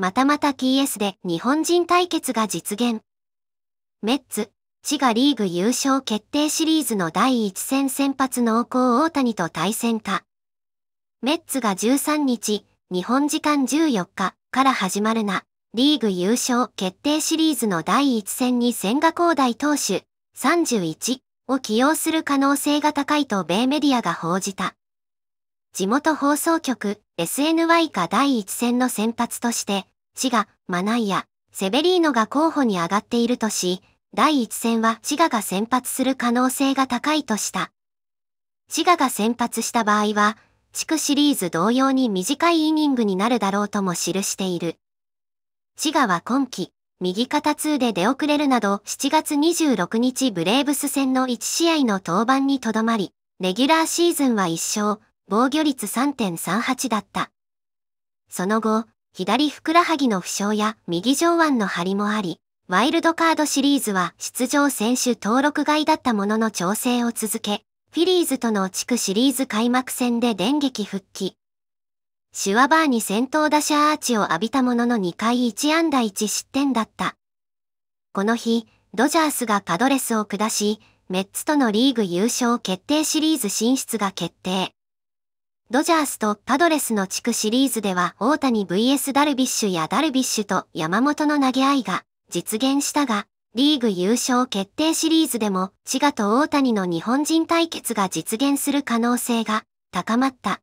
またまた TS で日本人対決が実現。メッツ、滋がリーグ優勝決定シリーズの第1戦先発濃厚大谷と対戦か。メッツが13日、日本時間14日から始まるな、リーグ優勝決定シリーズの第1戦に千賀光大投手31を起用する可能性が高いと米メディアが報じた。地元放送局 SNY が第一戦の先発として、滋賀、マナイア、セベリーノが候補に上がっているとし、第一戦は滋賀が先発する可能性が高いとした。滋賀が先発した場合は、地区シリーズ同様に短いイニングになるだろうとも記している。滋賀は今季、右肩2で出遅れるなど7月26日ブレーブス戦の1試合の登板にとどまり、レギュラーシーズンは1勝、防御率3.38だった。その後、左ふくらはぎの負傷や右上腕の張りもあり、ワイルドカードシリーズは出場選手登録外だったものの調整を続け、フィリーズとの地区シリーズ開幕戦で電撃復帰。シュワバーに先頭打者アーチを浴びたものの2回1安打1失点だった。この日、ドジャースがパドレスを下し、メッツとのリーグ優勝決定シリーズ進出が決定。ドジャースとパドレスの地区シリーズでは大谷 VS ダルビッシュやダルビッシュと山本の投げ合いが実現したが、リーグ優勝決定シリーズでも、千賀と大谷の日本人対決が実現する可能性が高まった。